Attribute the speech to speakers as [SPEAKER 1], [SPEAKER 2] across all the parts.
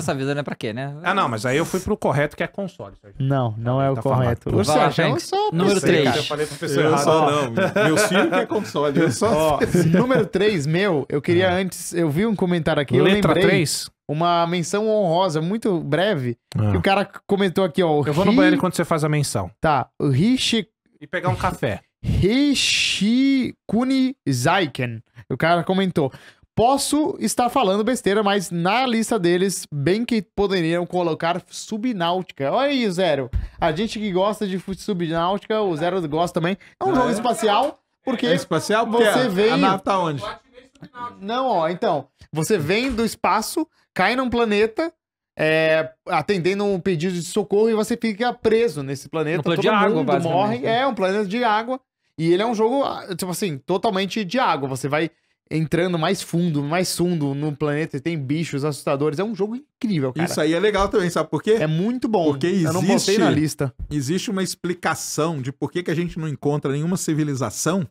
[SPEAKER 1] essa
[SPEAKER 2] vida, é Pra quê, né?
[SPEAKER 1] Ah, não, mas aí eu fui pro correto que é console.
[SPEAKER 2] Sérgio. Não, não é o tá correto. Por Sérgio,
[SPEAKER 1] eu sou Número 3. Eu falei pro professor errado, só... não. Meu filho que é console. Eu só...
[SPEAKER 3] Número 3, meu, eu queria é. antes. Eu vi um comentário aqui. Letra eu lembrei 3? Uma menção honrosa, muito breve. Ah. Que o cara comentou aqui, ó. Eu vou no banheiro enquanto você faz a menção. Tá. O Rishi.
[SPEAKER 1] E pegar um café.
[SPEAKER 3] Hishikuni Zaiken. O cara comentou. Posso estar falando besteira, mas na lista deles, bem que poderiam colocar Subnáutica. Olha aí, Zero. A gente que gosta de Subnáutica, o Zero gosta também. É um jogo é? espacial, porque. É espacial? Porque você vem. A nave tá onde? Não, ó, então. Você vem do espaço, cai num planeta, é, atendendo um pedido de socorro e você fica preso nesse planeta. Um planeta Todo de mundo água, morre. Né? É, um planeta de água. E ele é um jogo, ah, tipo assim, totalmente de água. Você vai entrando mais fundo, mais fundo no planeta e tem bichos assustadores. É um jogo incrível,
[SPEAKER 1] cara. Isso aí é legal também, sabe por quê? É muito bom. Porque existe, Eu não botei na lista. Existe uma explicação de por que, que a gente não encontra nenhuma civilização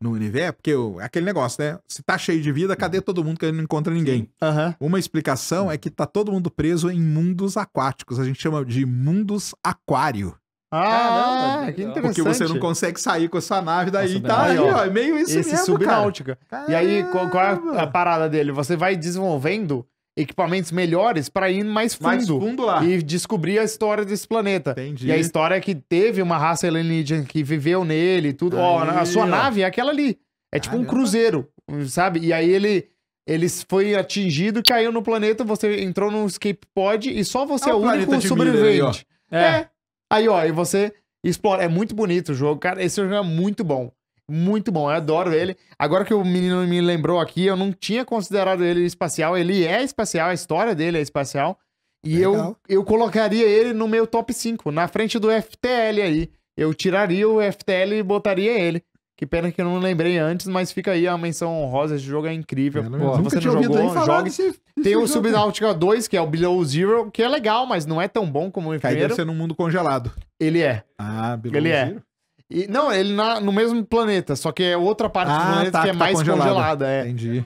[SPEAKER 1] no universo, é porque o é aquele negócio, né? Se tá cheio de vida, cadê todo mundo que não encontra ninguém? Uhum. Uma explicação é que tá todo mundo preso em mundos aquáticos. A gente chama de mundos aquário. Ah, Caramba, que interessante. Porque você não
[SPEAKER 3] consegue sair com a sua nave daí. Tá aí, é ó. É meio isso Esse mesmo, subnáutica. E aí, qual, qual é a parada dele? Você vai desenvolvendo equipamentos melhores para ir mais fundo, mais fundo lá. e descobrir a história desse planeta. Entendi. E a história é que teve uma raça alienígena que viveu nele, tudo. ó, a sua nave é aquela ali. É Caramba. tipo um cruzeiro, sabe? E aí ele ele foi atingido, caiu no planeta, você entrou num escape pod e só você é, é o único sobrevivente. Aí, é. é. Aí, ó, e você explora. É muito bonito o jogo, cara. Esse jogo é muito bom. Muito bom, eu adoro ele. Agora que o menino me lembrou aqui, eu não tinha considerado ele espacial. Ele é espacial, a história dele é espacial. E eu, eu colocaria ele no meu top 5, na frente do FTL aí. Eu tiraria o FTL e botaria ele. Que pena que eu não lembrei antes, mas fica aí a menção honrosa. Esse jogo é incrível. É, né? Pô, você não jogou, joga. Desse, tem o Subnautica 2, que é o Below Zero, que é legal, mas não é tão bom como o Cai primeiro. deve ser num mundo congelado. Ele é.
[SPEAKER 1] Ah, Below ele é. Zero?
[SPEAKER 3] É. E, não, ele na, no mesmo planeta, só que é outra parte ah, do planeta tá, que é tá mais congelada. congelada é. Entendi.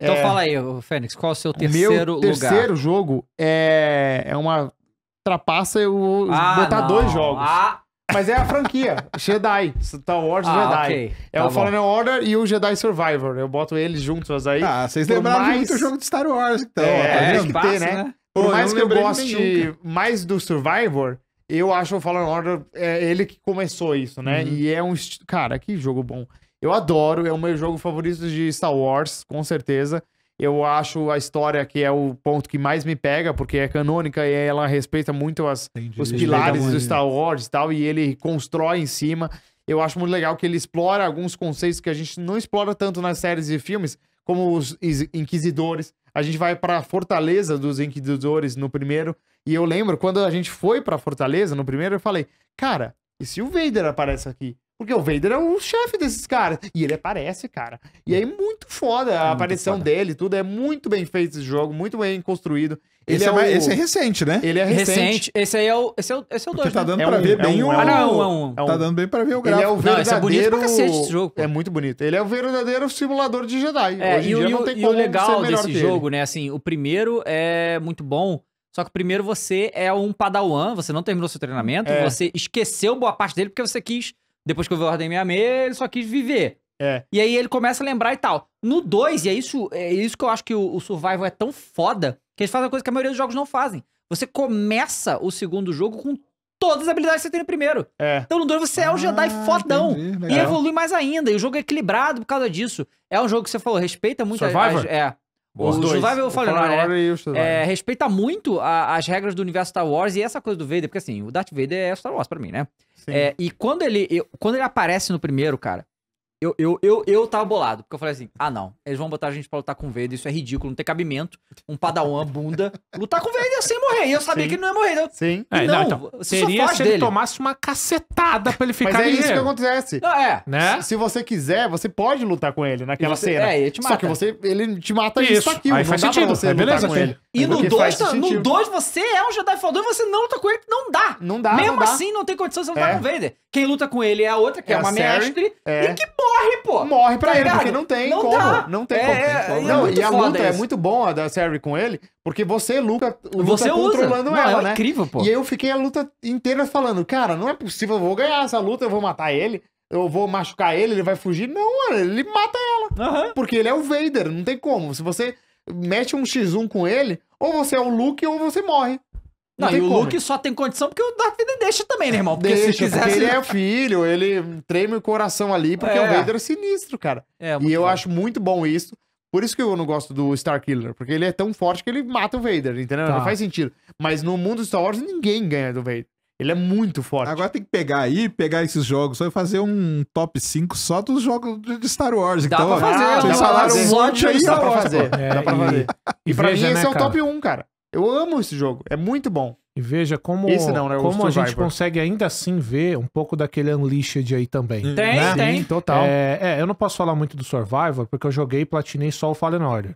[SPEAKER 3] Então é... fala
[SPEAKER 2] aí, Fênix, qual é o seu terceiro Meu lugar? Meu terceiro
[SPEAKER 3] jogo é, é uma trapaça eu vou ah, botar não. dois jogos. Ah, mas é a franquia, Jedi, Star Wars ah, Jedi. Okay. É tá o bom. Fallen Order e o Jedi Survivor. Eu boto eles juntos aí. Ah, vocês lembraram mais... muito o jogo de Star Wars, então. É, tá é tem que ter, né? né? Por Pô, mais que eu goste mais do Survivor, eu acho o Fallen Order é ele que começou isso, né? Uhum. E é um. Cara, que jogo bom. Eu adoro, é o meu jogo favorito de Star Wars, com certeza. Eu acho a história que é o ponto que mais me pega, porque é canônica e ela respeita muito as, Entendi. os pilares do Star Wars e tal, e ele constrói em cima. Eu acho muito legal que ele explora alguns conceitos que a gente não explora tanto nas séries e filmes, como os inquisidores. A gente vai para a fortaleza dos inquisidores no primeiro, e eu lembro quando a gente foi para Fortaleza no primeiro, eu falei: "Cara, e se o Vader aparece aqui?" Porque o Vader é o chefe desses caras. E ele aparece, cara. E é muito foda a é aparição foda. dele, tudo. É muito bem feito esse jogo, muito bem construído. Esse, é, é o... esse é, recente, né? Ele é recente. recente.
[SPEAKER 2] Esse aí é o 2. Esse é o, esse é o dois, tá né? dando né? pra ver é bem um, o. É ah, não, é um, Tá dando bem
[SPEAKER 3] pra ver o gráfico. Ele é o verdadeiro... Não, é bonito pra cacete esse jogo. Pô. É muito bonito. Ele é o verdadeiro simulador de Jedi. É, Hoje em dia não tem e o legal desse jogo,
[SPEAKER 2] né? Assim, o primeiro é muito bom. Só que primeiro você é um padawan, você não terminou seu treinamento, você esqueceu boa parte dele porque você quis depois que eu vi o Lorde 66, ele só quis viver. É. E aí ele começa a lembrar e tal. No 2, e é isso, é isso que eu acho que o, o Survival é tão foda, que eles fazem uma coisa que a maioria dos jogos não fazem. Você começa o segundo jogo com todas as habilidades que você tem no primeiro. É. Então no 2 você é ah, é o um Jedi fodão. Entendi, e evolui mais ainda. E o jogo é equilibrado por causa disso. É um jogo que você falou, respeita muito Survivor? As, as, é.
[SPEAKER 3] Boa, o Survival eu falei, é,
[SPEAKER 2] respeita muito a, as regras do universo Star Wars e essa coisa do Vader, porque assim, o Darth Vader é Star Wars pra mim, né? É, e quando ele, quando ele aparece no primeiro, cara, eu, eu, eu, eu tava bolado, porque eu falei assim: ah, não, eles vão botar a gente pra lutar com o Vader, isso é ridículo, não tem cabimento. Um padawan bunda, lutar com o Vader sem morrer. E eu sabia Sim. que ele não ia morrer. Sim. É, não, então, seria se dele. ele
[SPEAKER 3] tomasse uma cacetada pra ele ficar Mas é isso que
[SPEAKER 1] acontece. Não, é.
[SPEAKER 3] Né? Se você quiser, você pode lutar com ele naquela você, cena. É, ele te mata. Só que você, ele te mata isso. isso aqui. Aí não faz sentido. Você é, beleza, lutar com ele. E é no 2, no 2
[SPEAKER 2] você é um Jedi Faldor e você não luta com ele, não dá. Não dá, Mesmo não assim, dá. não tem condição de lutar tá é. com o Vader. Quem luta com ele é a outra, que é, é uma mestre, é. e que morre, pô.
[SPEAKER 3] Morre pra tá ele, ligado? porque não tem não como. Dá. Não tem é, como. Não, é, é e a luta é muito bom a da Série com ele, porque você luta, luta você controlando usa. ela, não, né? incrível, pô. E eu fiquei a luta inteira falando, cara, não é possível, eu vou ganhar essa luta, eu vou matar ele eu vou machucar ele, ele vai fugir. Não, mano, ele mata ela. Uhum. Porque ele é o Vader, não tem como. Se você mete um X1 com ele, ou você é o Luke ou você morre. Não, não e o como. Luke só tem condição porque o Darth Vader deixa também, né, irmão? Porque deixa, se quiser, porque ele é filho, ele treme o coração ali, porque é. o Vader é sinistro, cara. É, é e eu bom. acho muito bom isso. Por isso que eu não gosto do Star Killer, porque ele é tão forte que ele mata o Vader, entendeu? Tá. Não faz sentido. Mas no mundo Star Wars ninguém ganha do Vader. Ele é muito forte. Agora tem que pegar
[SPEAKER 1] aí, pegar esses jogos, só fazer um top 5 só dos jogos de Star Wars. Dá então, pra fazer, ó, vocês falaram um monte aí, dá pra fazer. É, dá pra fazer.
[SPEAKER 3] E, e pra veja, mim, né, esse é o top 1, cara. Eu
[SPEAKER 1] amo esse jogo, é muito bom. E veja como, não, né? como a gente consegue ainda assim ver um pouco daquele Unleashed aí também. Tem, né? tem. Sim, total. É, é, é, eu não posso falar muito do Survivor, porque eu joguei e platinei só o Fallen Order.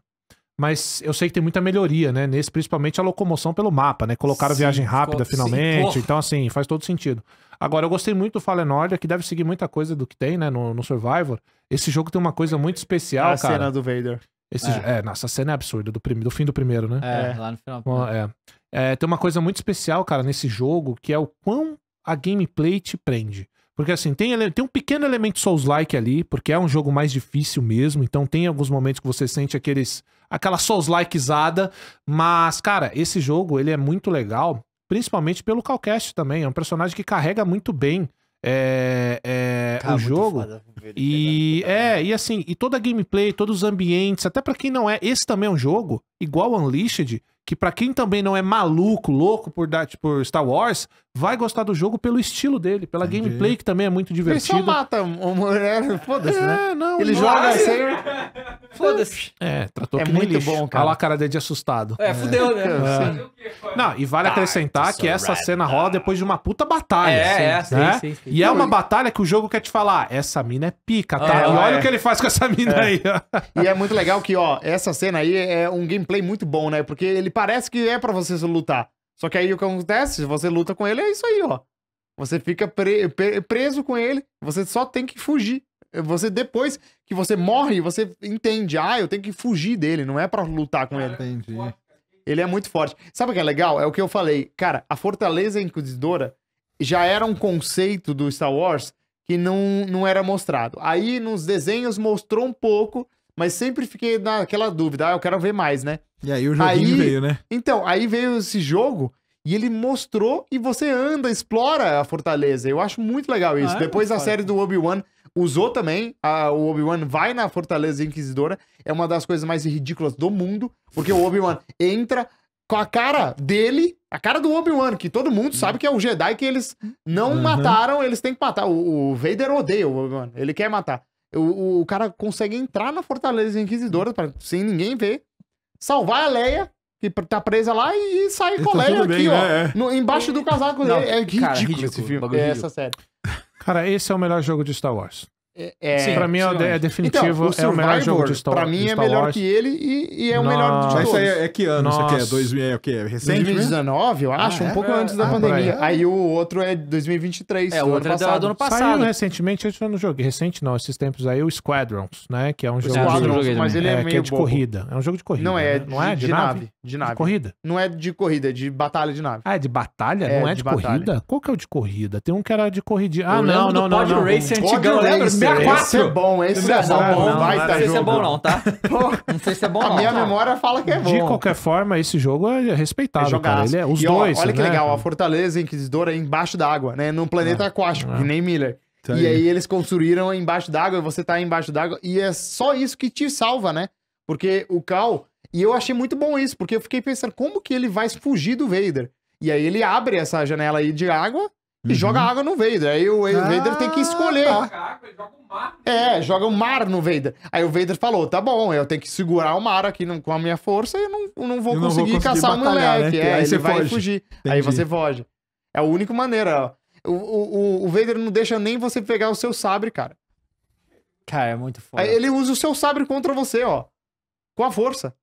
[SPEAKER 1] Mas eu sei que tem muita melhoria, né? Nesse, principalmente a locomoção pelo mapa, né? Colocaram sim, viagem rápida finalmente. Sim, então, assim, faz todo sentido. Agora, eu gostei muito do Fallen Order, que deve seguir muita coisa do que tem, né? No, no Survivor. Esse jogo tem uma coisa muito especial, a cara. A cena do Vader. Esse, é. é, nossa, a cena é absurda, do, prim, do fim do primeiro, né? É, é lá no final. Bom, é. é. Tem uma coisa muito especial, cara, nesse jogo, que é o quão a gameplay te prende. Porque assim, tem, tem um pequeno elemento Souls-like ali, porque é um jogo mais difícil mesmo, então tem alguns momentos que você sente aqueles aquela Souls-likezada, mas cara, esse jogo, ele é muito legal, principalmente pelo Calcast também, é um personagem que carrega muito bem é, é, tá, o jogo. e é, e assim, e toda a gameplay, todos os ambientes, até para quem não é, esse também é um jogo igual Unleashed, que para quem também não é maluco, louco por, por tipo, Star Wars, vai gostar do jogo pelo estilo dele, pela Entendi. gameplay, que também é muito divertido. Ele só mata uma mulher, é, foda-se, é, né? Não, ele não joga sem. Assim. Foda-se. É, tratou é que muito lixo. bom, cara. Olha lá a cara dele de assustado. É, fudeu, né? É. Não, e vale ah, acrescentar que é essa cena rola depois de uma puta batalha. É, assim, é, né? sim, sim, sim, E é uma batalha que o jogo quer te falar, essa mina é pica, tá? É, e olha o que ele faz com essa mina aí.
[SPEAKER 3] e é muito legal que, ó, essa cena aí é um gameplay muito bom, né? Porque ele parece que é para você lutar. Só que aí o que acontece? Você luta com ele, é isso aí, ó. Você fica pre preso com ele, você só tem que fugir. Você, depois que você morre, você entende, ah, eu tenho que fugir dele, não é para lutar com ele. Entendi. Ele é muito forte. Sabe o que é legal? É o que eu falei. Cara, a Fortaleza Inquisidora já era um conceito do Star Wars que não, não era mostrado. Aí nos desenhos mostrou um pouco, mas sempre fiquei naquela dúvida, ah, eu quero ver mais, né? E aí o joguinho aí, veio, né? Então, aí veio esse jogo e ele mostrou e você anda, explora a fortaleza. Eu acho muito legal isso. Ah, é? Depois a série do Obi-Wan usou também. A, o Obi-Wan vai na fortaleza inquisidora. É uma das coisas mais ridículas do mundo, porque o Obi-Wan entra com a cara dele, a cara do Obi-Wan, que todo mundo sabe que é o Jedi que eles não uhum. mataram, eles têm que matar. O, o Vader odeia o Obi-Wan, ele quer matar. O, o, cara consegue entrar na fortaleza inquisidora pra, sem ninguém ver salvar a Leia, que tá presa lá, e, sair com a tá Leia aqui, bem, ó. Né? É. No, embaixo do casaco dele. É, é ridículo, cara, ridículo esse
[SPEAKER 1] filme. É essa série. Cara, esse é o melhor jogo de Star Wars. É, é, Sim, pra mim é, é definitivo, então, o é o melhor jogo de história. Pra mim é melhor que ele
[SPEAKER 3] e, e é Nossa. o melhor de todos. Isso aí é, é, que ano?
[SPEAKER 1] Nossa. Isso aqui é, 2000,
[SPEAKER 2] é o quê? Recente? 2019,
[SPEAKER 3] né? eu ah, acho, ah, um é? pouco antes da ah, pandemia. Aí o outro é 2023. É, o outro é do ano passado. Saiu
[SPEAKER 1] recentemente, eu não joguei. Recente não, esses tempos aí, o Squadrons, né? Que é um jogo, Squadrons, de, mas ele é, meio de bobo. corrida. É um jogo de corrida. Não é, né? não é de, de nave? nave.
[SPEAKER 3] De nave. corrida? Não é de corrida, é de batalha de nave. Ah, é de batalha? não é de, corrida?
[SPEAKER 1] Qual que é o de corrida? Tem um que era de corrida. Ah, não, não, não. Pod Race antigão, lembra? 64. É esse é bom, esse é, bom. Não, vai não, não sei jogo. se é bom não, tá? não sei se é bom não. Tá? É a minha tá? memória
[SPEAKER 3] fala que é bom. De qualquer
[SPEAKER 1] forma, esse jogo é respeitado, é cara. Ele é, os e dois, Olha né? que legal, a
[SPEAKER 3] Fortaleza Inquisidora é embaixo d'água, né? Num planeta é. aquático, que nem Miller. Tá e aí. eles construíram embaixo d'água e você tá embaixo d'água. E é só isso que te salva, né? Porque o Cal... E eu achei muito bom isso, porque eu fiquei pensando como que ele vai fugir do Vader. E aí ele abre essa janela aí de água Uhum. E joga uhum. água no Vader. Aí o, ah, Vader tem que ah, tá. escolher. Tá. Joga mar. É, joga o mar no Vader. Aí o Vader falou: tá bom, eu tenho que segurar o mar aqui com a minha força e eu não, não, vou, eu não conseguir vou, conseguir caçar o moleque. Né? É, aí ele você vai foge. fugir. Entendi. Aí você foge. É a única maneira. O, o, o Vader não deixa nem você pegar o seu sabre, cara. Cara, é muito foda. Aí ele usa o seu sabre contra você, ó. Com a força.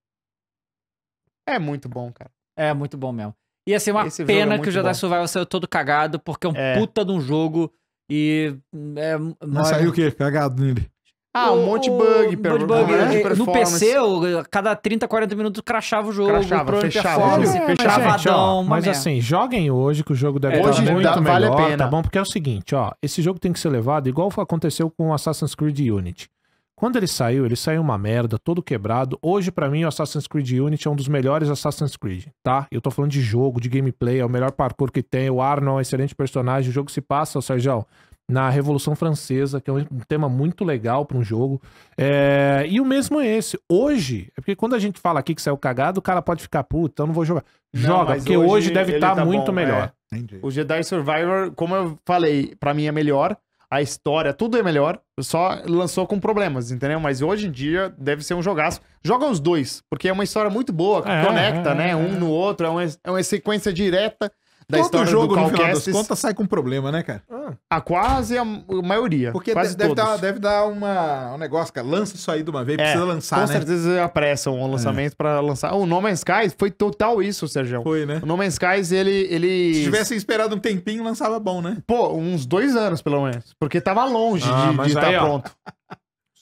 [SPEAKER 3] É muito bom, cara. É muito bom mesmo.
[SPEAKER 2] Ia ser uma Esse é pena é que o Jedi bom. Survival saiu todo cagado, porque é um é. puta
[SPEAKER 3] de um jogo
[SPEAKER 2] e. É, Mas saiu o
[SPEAKER 1] quê? Cagado nele.
[SPEAKER 3] Ah, um monte de bug, pelo um bug,
[SPEAKER 1] né? No PC,
[SPEAKER 2] eu, cada 30, 40 minutos crachava o jogo. Crachava, fechava. É, fechava. Mas, assim,
[SPEAKER 1] joguem hoje que o jogo deve estar muito dá, melhor, vale a pena. tá bom? Porque é o seguinte, ó, esse jogo tem que ser levado igual aconteceu com Assassin's Creed Unity. Quando ele saiu, ele saiu uma merda, todo quebrado. Hoje, para mim, o Assassin's Creed Unity é um dos melhores Assassin's Creed, tá? Eu tô falando de jogo, de gameplay, é o melhor parkour que tem. O Arnold é um excelente personagem. O jogo se passa, Sérgio, na Revolução Francesa, que é um tema muito legal para um jogo. É... E o mesmo é esse. Hoje, é porque quando a gente fala aqui que saiu cagado, o cara pode ficar, puta, eu não vou jogar. Joga, não, porque hoje, hoje deve estar tá tá muito bom, melhor.
[SPEAKER 3] É. O Jedi Survivor, como eu falei, para mim é melhor a história, tudo é melhor, só lançou com problemas, entendeu? Mas hoje em dia deve ser um jogaço. Joga os dois, porque é uma história muito boa, é, conecta, é, né? É, um no é. outro, é uma, é uma sequência direta da Todo história jogo, do no final das contas,
[SPEAKER 1] sai com problema, né, cara? Ah.
[SPEAKER 3] A quase a maioria. Porque quase deve, todos. Dar,
[SPEAKER 1] deve dar uma, um negócio, cara. Lança isso aí de uma vez, é, precisa lançar, com né? Com certeza
[SPEAKER 3] apressam o lançamento é. pra lançar. O No Man's Sky foi total isso, Sérgio. Foi, né? O No Man's Sky, ele, ele... Se tivessem esperado um tempinho, lançava bom, né? Pô, uns dois anos, pelo menos. Porque tava longe ah, de estar tá pronto.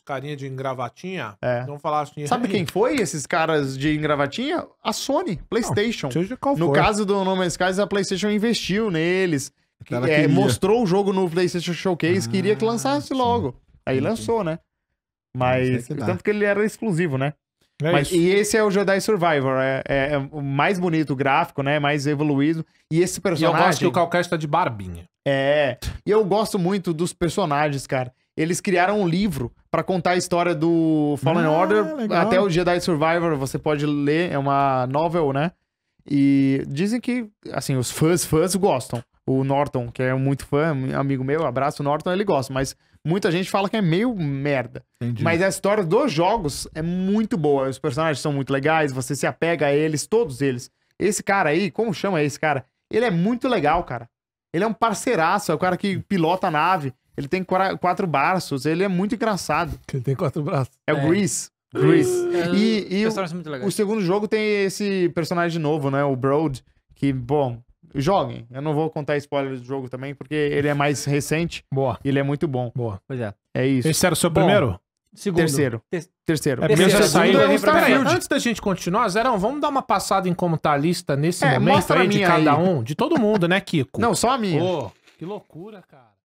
[SPEAKER 1] carinha de engravatinha, é. não falar assim. Sabe quem foi esses caras de engravatinha?
[SPEAKER 3] A Sony, PlayStation. Não, no caso do No Man's Skies, a PlayStation investiu neles. É, é mostrou o jogo no PlayStation Showcase, ah, queria que lançasse logo. Aí sim. lançou, né? Ah, Mas tanto que ele era exclusivo, né? É Mas, e esse é o Jedi Survivor. É, é, é mais bonito gráfico, né? Mais evoluído. E esse personagem. E eu gosto que o
[SPEAKER 1] Calcash tá de barbinha.
[SPEAKER 3] É. E eu gosto muito dos personagens, cara. Eles criaram um livro para contar a história do Fallen ah, Order legal. até o Jedi Survivor. Você pode ler, é uma novel, né? E dizem que, assim, os fãs, fãs gostam. O Norton, que é muito fã, é amigo meu, abraço Norton, ele gosta, mas muita gente fala que é meio merda. Entendi. Mas a história dos jogos é muito boa. Os personagens são muito legais, você se apega a eles, todos eles. Esse cara aí, como chama esse cara? Ele é muito legal, cara. Ele é um parceiraço, é o cara que pilota a nave. Ele tem quatro braços, ele é muito engraçado. Ele tem quatro braços. É, é. o Grease. É. Grease. É, e, e o, é o, segundo jogo tem esse personagem novo, né? O Broad, que, bom, joguem. Eu não vou contar spoiler do jogo também, porque ele é mais recente. Boa. E ele é muito bom. Boa. Pois é. É isso. Esse era o seu bom. primeiro? Segundo. Terceiro. terceiro. É, terceiro. Segundo, é Antes
[SPEAKER 1] da gente continuar, Zerão, vamos dar uma passada em como tá a lista nesse é, momento aí de cada aí. um, de todo mundo, né, Kiko? Não, só a minha. Pô, que loucura, cara.